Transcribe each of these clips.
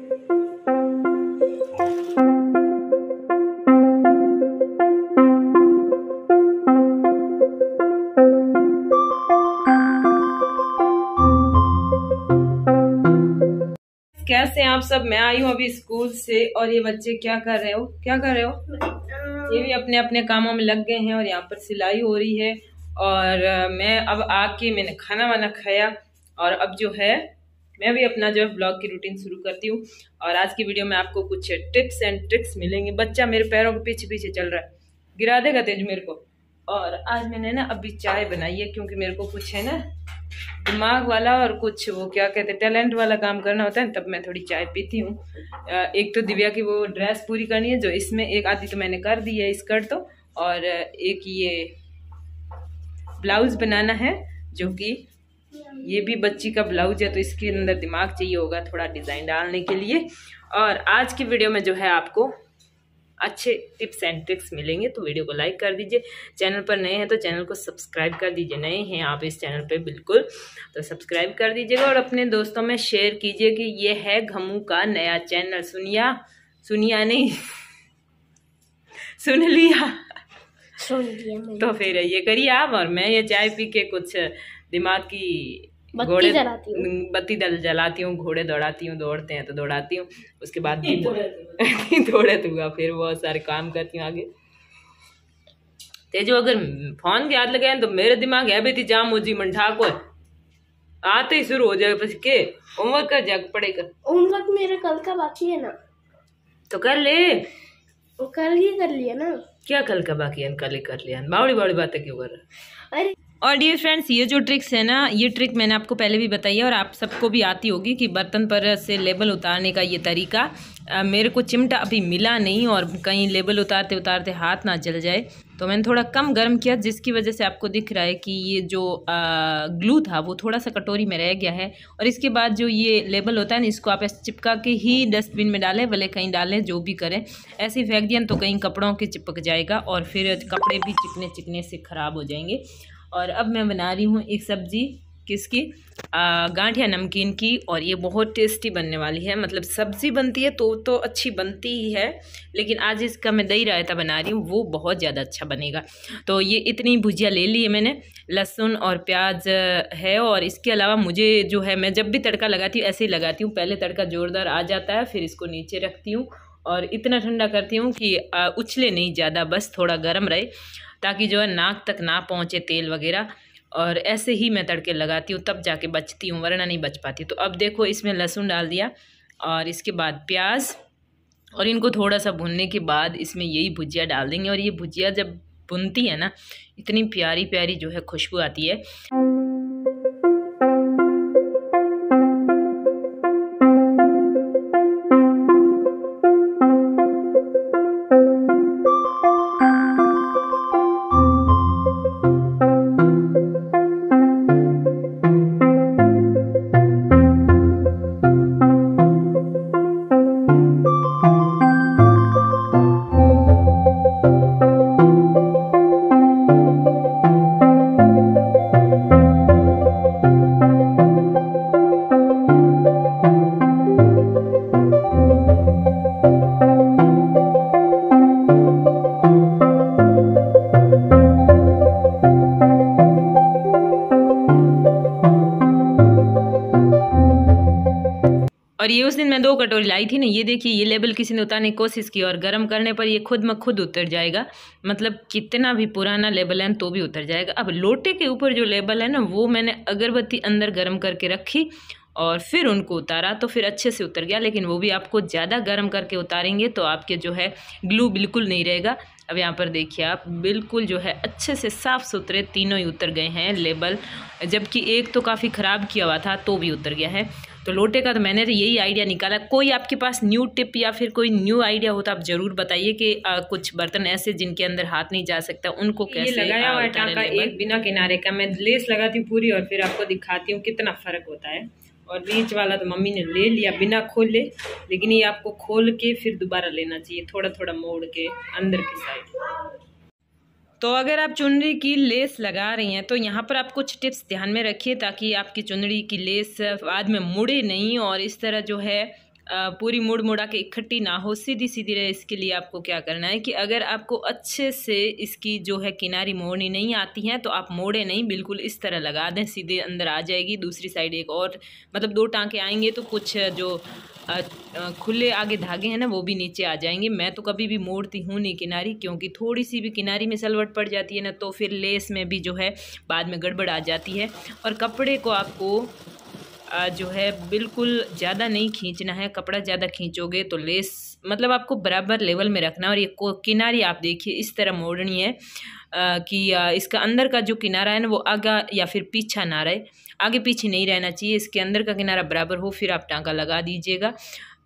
कैसे आप सब मैं आई हूँ अभी स्कूल से और ये बच्चे क्या कर रहे हो क्या कर रहे हो ये भी अपने अपने कामों में लग गए हैं और यहाँ पर सिलाई हो रही है और मैं अब आके मैंने खाना वाना खाया और अब जो है मैं भी अपना जो है ब्लॉग की रूटीन शुरू करती हूँ और आज की वीडियो में आपको कुछ टिप्स एंड ट्रिक्स मिलेंगे बच्चा मेरे पैरों के पीछे पीछे चल रहा है गिरा देगा तेज मेरे को और आज मैंने ना अभी चाय बनाई है क्योंकि मेरे को कुछ है ना दिमाग वाला और कुछ वो क्या कहते हैं टैलेंट वाला काम करना होता है तब मैं थोड़ी चाय पीती हूँ एक तो दिव्या की वो ड्रेस पूरी करनी है जो इसमें एक आधी तो मैंने कर दी है स्कर्ट तो और एक ये ब्लाउज़ बनाना है जो कि ये भी बच्ची का ब्लाउज है तो इसके अंदर दिमाग चाहिए होगा थोड़ा डिज़ाइन डालने के लिए और आज की वीडियो में जो है आपको अच्छे टिप्स एंड ट्रिक्स मिलेंगे तो वीडियो को लाइक कर दीजिए चैनल पर नए हैं तो चैनल को सब्सक्राइब कर दीजिए नए हैं आप इस चैनल पर बिल्कुल तो सब्सक्राइब कर दीजिएगा और अपने दोस्तों में शेयर कीजिए कि ये है घमू का नया चैनल सुनिया सुनिया नहीं सुन लिया सुन लिया तो फिर ये करिए आप और मैं ये चाय पी के कुछ दिमाग की घोड़े बत्ती दल जलाती हूँ घोड़े दौड़ाती हूँ दौड़ते हैं तो दौड़ाती हूँ उसके बाद दौड़े तो हुआ फिर बहुत सारे काम करती हूँ आगे ते जो अगर फोन के याद लगाए तो मेरे दिमाग है भी थी जाम हो जी मंठा को आते ही शुरू हो जाए बस के होमवर्क का जग पड़ेगा होमवर्क मेरे कल का बाकी है ना तो कर ले कल ही कर लिया ना क्या कल का बाकी है कल ही कर लिया बावड़ी बावड़ी बातें क्यों कर रहा अरे और डियर फ्रेंड्स ये जो ट्रिक्स है ना ये ट्रिक मैंने आपको पहले भी बताई है और आप सबको भी आती होगी कि बर्तन पर से लेबल उतारने का ये तरीका आ, मेरे को चिमटा अभी मिला नहीं और कहीं लेबल उतारते उतारते हाथ ना जल जाए तो मैंने थोड़ा कम गर्म किया जिसकी वजह से आपको दिख रहा है कि ये जो आ, ग्लू था वो थोड़ा सा कटोरी में रह गया है और इसके बाद जो ये लेबल होता है ना इसको आप ऐसे चिपका के ही डस्टबिन में डालें भले कहीं डालें जो भी करें ऐसे ही फेंक दिया तो कहीं कपड़ों के चिपक जाएगा और फिर कपड़े भी चिकने चिकने से ख़राब हो जाएंगे और अब मैं बना रही हूँ एक सब्ज़ी किसकी गांठ या नमकीन की और ये बहुत टेस्टी बनने वाली है मतलब सब्ज़ी बनती है तो तो अच्छी बनती ही है लेकिन आज इसका मैं दही रायता बना रही हूँ वो बहुत ज़्यादा अच्छा बनेगा तो ये इतनी भुजिया ले ली है मैंने लहसुन और प्याज है और इसके अलावा मुझे जो है मैं जब भी तड़का लगाती हूँ ऐसे ही लगाती हूँ पहले तड़का ज़ोरदार आ जाता है फिर इसको नीचे रखती हूँ और इतना ठंडा करती हूँ कि उछले नहीं ज़्यादा बस थोड़ा गर्म रहे ताकि जो है नाक तक ना पहुँचे तेल वगैरह और ऐसे ही मैं तड़के लगाती हूँ तब जाके बचती हूँ वरना नहीं बच पाती तो अब देखो इसमें लहसुन डाल दिया और इसके बाद प्याज और इनको थोड़ा सा भुनने के बाद इसमें यही भुजिया डाल देंगे और ये भुजिया जब बुनती है ना इतनी प्यारी प्यारी जो है खुशबू आती है और ये उस दिन मैं दो कटोरी लाई थी ना ये देखिए ये लेबल किसी ने उतारने की कोशिश की और गर्म करने पर ये खुद में खुद उतर जाएगा मतलब कितना भी पुराना लेबल है तो भी उतर जाएगा अब लोटे के ऊपर जो लेबल है ना वो मैंने अगरबत्ती अंदर गर्म करके रखी और फिर उनको उतारा तो फिर अच्छे से उतर गया लेकिन वो भी आपको ज़्यादा गर्म करके उतारेंगे तो आपके जो है ग्लू बिल्कुल नहीं रहेगा अब यहाँ पर देखिए आप बिल्कुल जो है अच्छे से साफ़ सुथरे तीनों ही उतर गए हैं लेबल जबकि एक तो काफ़ी ख़राब किया हुआ था तो भी उतर गया है तो लोटे का तो मैंने तो यही आइडिया निकाला कोई आपके पास न्यू टिप या फिर कोई न्यू आइडिया हो तो आप ज़रूर बताइए कि कुछ बर्तन ऐसे जिनके अंदर हाथ नहीं जा सकता उनको कैसे लगाया हुआ टाँका एक बिना किनारे का मैं लेस लगाती हूँ पूरी और फिर आपको दिखाती हूँ कितना फ़र्क होता है और बीच वाला तो मम्मी ने ले लिया बिना खोले लेकिन ये आपको खोल के फिर दोबारा लेना चाहिए थोड़ा थोड़ा मोड़ के अंदर की साइड तो अगर आप चुनरी की लेस लगा रही हैं तो यहाँ पर आप कुछ टिप्स ध्यान में रखिए ताकि आपकी चुनरी की लेस बाद में मुड़े नहीं और इस तरह जो है पूरी मुड़ मुड़ा के इकट्ठी ना हो सीधी सीधी रहे इसके लिए आपको क्या करना है कि अगर आपको अच्छे से इसकी जो है किनारी मोड़नी नहीं आती है तो आप मोड़े नहीं बिल्कुल इस तरह लगा दें सीधे अंदर आ जाएगी दूसरी साइड एक और मतलब दो टाँके आएंगे तो कुछ जो खुले आगे धागे हैं ना वो भी नीचे आ जाएंगे मैं तो कभी भी मोड़ती हूँ नहीं किनारी क्योंकि थोड़ी सी भी किनारी में सलवट पड़ जाती है ना तो फिर लेस में भी जो है बाद में गड़बड़ आ जाती है और कपड़े को आपको जो है बिल्कुल ज़्यादा नहीं खींचना है कपड़ा ज़्यादा खींचोगे तो लेस मतलब आपको बराबर लेवल में रखना और ये किनारी आप देखिए इस तरह मोड़नी है कि इसका अंदर का जो किनारा है ना वो आगा या फिर पीछा ना रहे आगे पीछे नहीं रहना चाहिए इसके अंदर का किनारा बराबर हो फिर आप टाँगा लगा दीजिएगा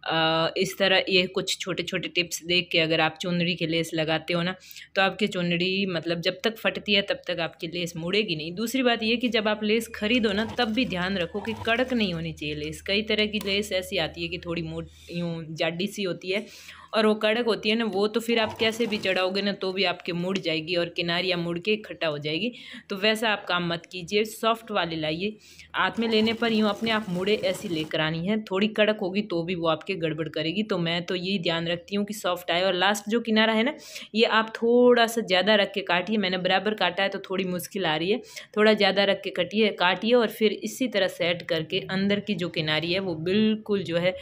इस तरह ये कुछ छोटे छोटे टिप्स देख के अगर आप चुनरी के लेस लगाते हो ना तो आपकी चुनरी मतलब जब तक फटती है तब तक आपकी लेस मुड़ेगी नहीं दूसरी बात ये कि जब आप लेस खरीदो ना तब भी ध्यान रखो कि कड़क नहीं होनी चाहिए लेस कई तरह की लेस ऐसी आती है कि थोड़ी मोट यूँ जाडी सी होती है और वो कड़क होती है ना वो तो फिर आप कैसे भी चढ़ाओगे ना तो भी आपके मुड़ जाएगी और किनारियाँ मुड़ के इकट्ठा हो जाएगी तो वैसा आप काम मत कीजिए सॉफ्ट वाले लाइए हाथ में लेने पर यूँ अपने आप मुड़े ऐसी लेकर आनी है थोड़ी कड़क होगी तो भी वो आपके गड़बड़ करेगी तो मैं तो यही ध्यान रखती हूँ कि सॉफ्ट आए और लास्ट जो किनारा है ना ये आप थोड़ा सा ज़्यादा रख के काटिए मैंने बराबर काटा है तो थोड़ी मुश्किल आ रही है थोड़ा ज़्यादा रख के कटिए काटिए और फिर इसी तरह सेट करके अंदर की जो किनारी है वो बिल्कुल जो है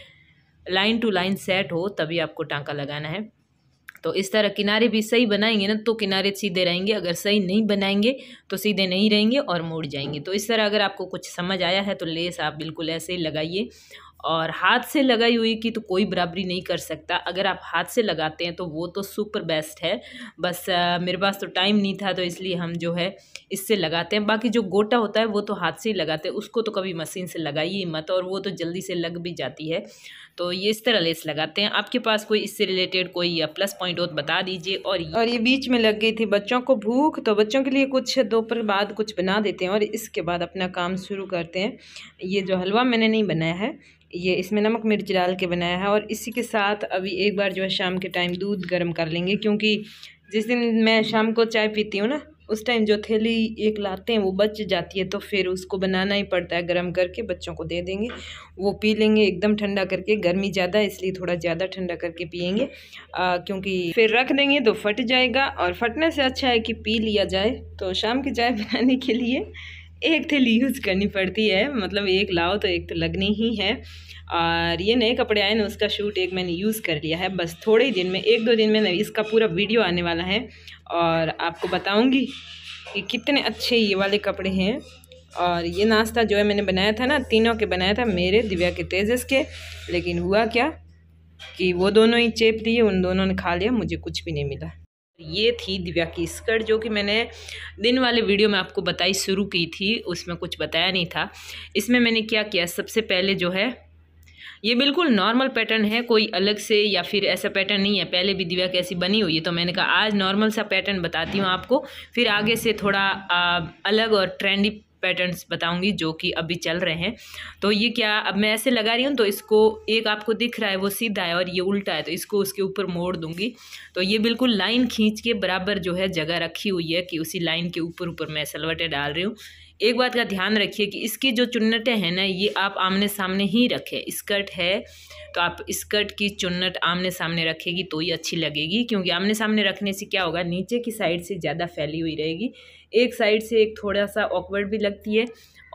लाइन टू लाइन सेट हो तभी आपको टाँका लगाना है तो इस तरह किनारे भी सही बनाएंगे ना तो किनारे सीधे रहेंगे अगर सही नहीं बनाएंगे तो सीधे नहीं रहेंगे और मोड़ जाएंगे तो इस तरह अगर आपको कुछ समझ आया है तो लेस आप बिल्कुल ऐसे ही लगाइए और हाथ से लगाई हुई की तो कोई बराबरी नहीं कर सकता अगर आप हाथ से लगाते हैं तो वो तो सुपर बेस्ट है बस आ, मेरे पास तो टाइम नहीं था तो इसलिए हम जो है इससे लगाते हैं बाकी जो गोटा होता है वो तो हाथ से ही लगाते हैं उसको तो कभी मशीन से लगाइए मत और वो तो जल्दी से लग भी जाती है तो ये इस तरह लेस लगाते हैं आपके पास कोई इससे रिलेटेड कोई या प्लस पॉइंट हो तो बता दीजिए और ये। और ये बीच में लग गई थी बच्चों को भूख तो बच्चों के लिए कुछ दोपहर बाद कुछ बना देते हैं और इसके बाद अपना काम शुरू करते हैं ये जो हलवा मैंने नहीं बनाया है ये इसमें नमक मिर्च डाल के बनाया है और इसी के साथ अभी एक बार जो है शाम के टाइम दूध गर्म कर लेंगे क्योंकि जिस दिन मैं शाम को चाय पीती हूँ ना उस टाइम जो थैली एक लाते हैं वो बच जाती है तो फिर उसको बनाना ही पड़ता है गर्म करके बच्चों को दे देंगे वो पी लेंगे एकदम ठंडा करके गर्मी ज़्यादा है इसलिए थोड़ा ज़्यादा ठंडा करके पियेंगे क्योंकि फिर रख देंगे तो फट जाएगा और फटने से अच्छा है कि पी लिया जाए तो शाम की चाय बनाने के लिए एक थैली यूज़ करनी पड़ती है मतलब एक लाओ तो एक तो लगनी ही है और ये नए कपड़े आए ना उसका शूट एक मैंने यूज़ कर लिया है बस थोड़े ही दिन में एक दो दिन में इसका पूरा वीडियो आने वाला है और आपको बताऊँगी कि कितने अच्छे ये वाले कपड़े हैं और ये नाश्ता जो है मैंने बनाया था ना तीनों के बनाया था मेरे दिव्या के तेजस के लेकिन हुआ क्या कि वो दोनों ही चेप दिए उन दोनों ने खा लिया मुझे कुछ भी नहीं मिला ये थी दिव्या की स्कर्ट जो कि मैंने दिन वाले वीडियो में आपको बताई शुरू की थी उसमें कुछ बताया नहीं था इसमें मैंने क्या किया सबसे पहले जो है ये बिल्कुल नॉर्मल पैटर्न है कोई अलग से या फिर ऐसा पैटर्न नहीं है पहले भी दिव्या कैसी बनी हुई है तो मैंने कहा आज नॉर्मल सा पैटर्न बताती हूँ आपको फिर आगे से थोड़ा आ, अलग और ट्रेंडी पैटर्न्स बताऊंगी जो कि अभी चल रहे हैं तो ये क्या अब मैं ऐसे लगा रही हूँ तो इसको एक आपको दिख रहा है वो सीधा है और ये उल्टा है तो इसको उसके ऊपर मोड़ दूंगी तो ये बिल्कुल लाइन खींच के बराबर जो है जगह रखी हुई है कि उसी लाइन के ऊपर ऊपर मैं सलवटें डाल रही हूँ एक बात का ध्यान रखिए कि इसकी जो चुन्नटें हैं ना ये आप आमने सामने ही रखें स्कर्ट है तो आप स्कर्ट की चुन्नट आमने सामने रखेगी तो ही अच्छी लगेगी क्योंकि आमने सामने रखने से क्या होगा नीचे की साइड से ज़्यादा फैली हुई रहेगी एक साइड से एक थोड़ा सा ऑकवर्ड भी लगती है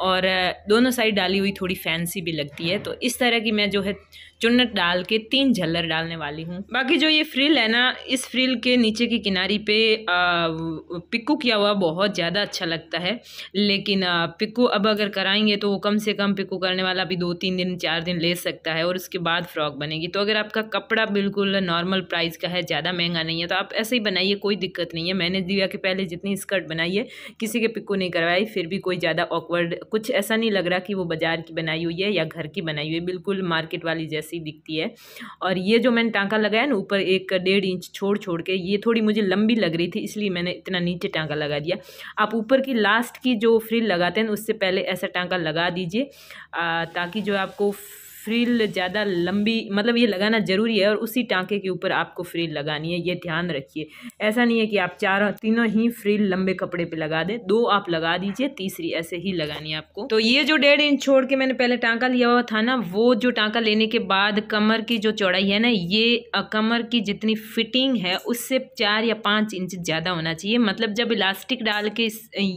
और दोनों साइड डाली हुई थोड़ी फैंसी भी लगती है तो इस तरह की मैं जो है चुन्नट डाल के तीन झल्लर डालने वाली हूँ बाकी जो ये फ्रिल है ना इस फ्रिल के नीचे की किनारी पे पिक्कू किया हुआ बहुत ज़्यादा अच्छा लगता है लेकिन पिक्कू अब अगर कराएंगे तो वो कम से कम पिक्कू करने वाला भी दो तीन दिन चार दिन ले सकता है और उसके बाद फ्रॉक बनेगी तो अगर आपका कपड़ा बिल्कुल नॉर्मल प्राइस का है ज़्यादा महंगा नहीं है तो आप ऐसे ही बनाइए कोई दिक्कत नहीं है मैंने दिव्या के पहले जितनी स्कर्ट बनाई है किसी के पिक्कू नहीं करवाई फिर भी कोई ज़्यादा ऑकवर्ड कुछ ऐसा नहीं लग रहा कि वो बाज़ार की बनाई हुई है या घर की बनाई हुई है बिल्कुल मार्केट वाली जैसी दिखती है और ये जो मैंने टाँका लगाया ना ऊपर एक डेढ़ इंच छोड़ छोड़ के ये थोड़ी मुझे लंबी लग रही थी इसलिए मैंने इतना नीचे टाँका लगा दिया आप ऊपर की लास्ट की जो फ्रिल लगाते हैं उससे पहले ऐसा टाँका लगा दीजिए ताकि जो आपको फ्रिल ज़्यादा लंबी मतलब ये लगाना ज़रूरी है और उसी टांके के ऊपर आपको फ्रिल लगानी है ये ध्यान रखिए ऐसा नहीं है कि आप चारों तीनों ही फ्रिल लंबे कपड़े पे लगा दें दो आप लगा दीजिए तीसरी ऐसे ही लगानी है आपको तो ये जो डेढ़ इंच छोड़ के मैंने पहले टांका लिया हुआ था ना वो जो टांका लेने के बाद कमर की जो चौड़ाई है ना ये कमर की जितनी फिटिंग है उससे चार या पाँच इंच ज़्यादा होना चाहिए मतलब जब इलास्टिक डाल के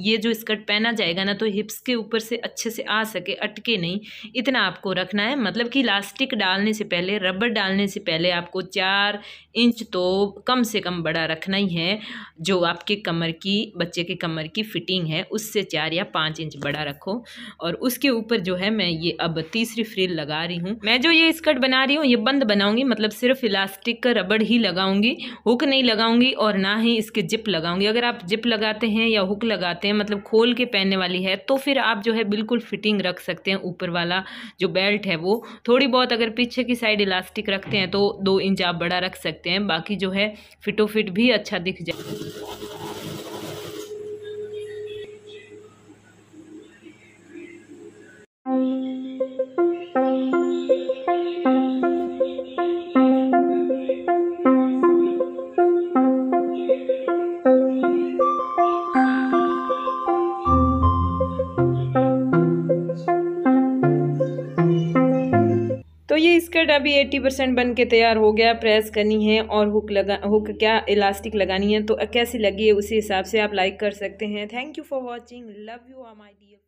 ये जो स्कर्ट पहना जाएगा ना तो हिप्स के ऊपर से अच्छे से आ सके अटके नहीं इतना आपको रखना है मतलब मतलब कि इलास्टिक डालने से पहले रबर डालने से पहले आपको चार इंच तो कम से कम बड़ा रखना ही है जो आपके कमर की बच्चे के कमर की फ़िटिंग है उससे चार या पाँच इंच बड़ा रखो और उसके ऊपर जो है मैं ये अब तीसरी फ्रिल लगा रही हूँ मैं जो ये स्कर्ट बना रही हूँ ये बंद बनाऊँगी मतलब सिर्फ इलास्टिक का रबड़ ही लगाऊँगी हुक नहीं लगाऊँगी और ना ही इसके जिप लगाऊँगी अगर आप जिप लगाते हैं या हुक लगाते हैं मतलब खोल के पहनने वाली है तो फिर आप जो है बिल्कुल फिटिंग रख सकते हैं ऊपर वाला जो बेल्ट है वो थोड़ी बहुत अगर पीछे की साइड इलास्टिक रखते हैं तो दो इंच आप बड़ा रख सकते हैं बाकी जो है फिटो फिट भी अच्छा दिख जाए स्कर्ट अभी एट्टी परसेंट बन के तैयार हो गया प्रेस करनी है और हुक लगा हुक क्या इलास्टिक लगानी है तो कैसी लगी है उसी हिसाब से आप लाइक कर सकते हैं thank you for watching love you are my dear